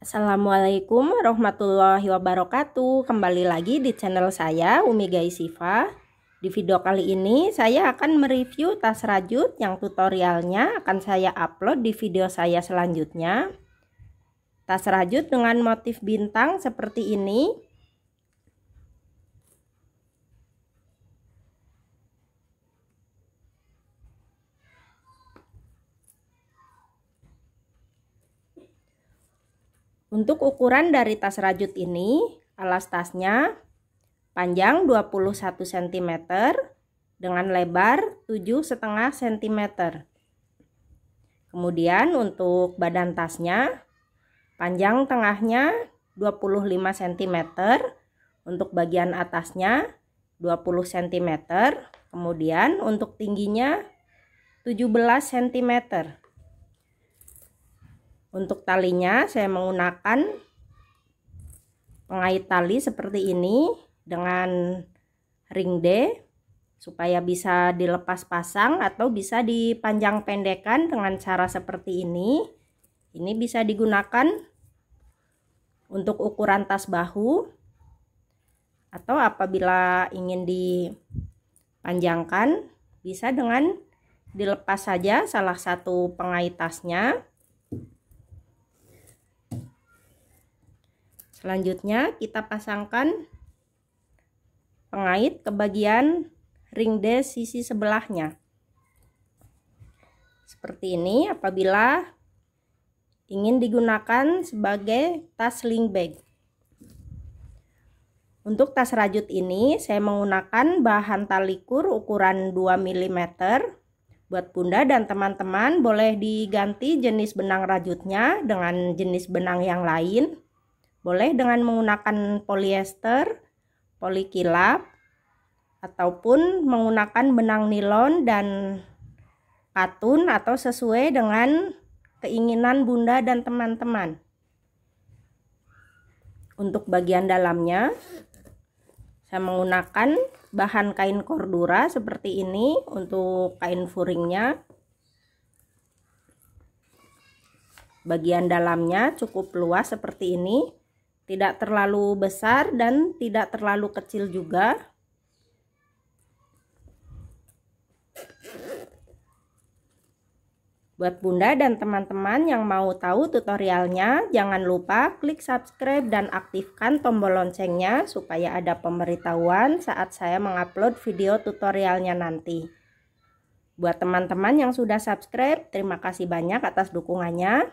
Assalamualaikum warahmatullahi wabarakatuh Kembali lagi di channel saya Umi Gaisiva Di video kali ini saya akan mereview tas rajut yang tutorialnya akan saya upload di video saya selanjutnya Tas rajut dengan motif bintang seperti ini Untuk ukuran dari tas rajut ini, alas tasnya panjang 21 cm dengan lebar 7,5 cm. Kemudian untuk badan tasnya, panjang tengahnya 25 cm, untuk bagian atasnya 20 cm, kemudian untuk tingginya 17 cm. Untuk talinya saya menggunakan pengait tali seperti ini dengan ring D supaya bisa dilepas pasang atau bisa dipanjang pendekan dengan cara seperti ini. Ini bisa digunakan untuk ukuran tas bahu atau apabila ingin dipanjangkan bisa dengan dilepas saja salah satu pengait tasnya Selanjutnya kita pasangkan pengait ke bagian ring D sisi sebelahnya. Seperti ini apabila ingin digunakan sebagai tas sling bag. Untuk tas rajut ini saya menggunakan bahan tali kur ukuran 2 mm. Buat bunda dan teman-teman boleh diganti jenis benang rajutnya dengan jenis benang yang lain. Boleh dengan menggunakan polyester, polikilap, ataupun menggunakan benang nilon dan katun atau sesuai dengan keinginan bunda dan teman-teman. Untuk bagian dalamnya, saya menggunakan bahan kain cordura seperti ini untuk kain furingnya. Bagian dalamnya cukup luas seperti ini tidak terlalu besar dan tidak terlalu kecil juga Buat bunda dan teman-teman yang mau tahu tutorialnya, jangan lupa klik subscribe dan aktifkan tombol loncengnya supaya ada pemberitahuan saat saya mengupload video tutorialnya nanti. Buat teman-teman yang sudah subscribe, terima kasih banyak atas dukungannya.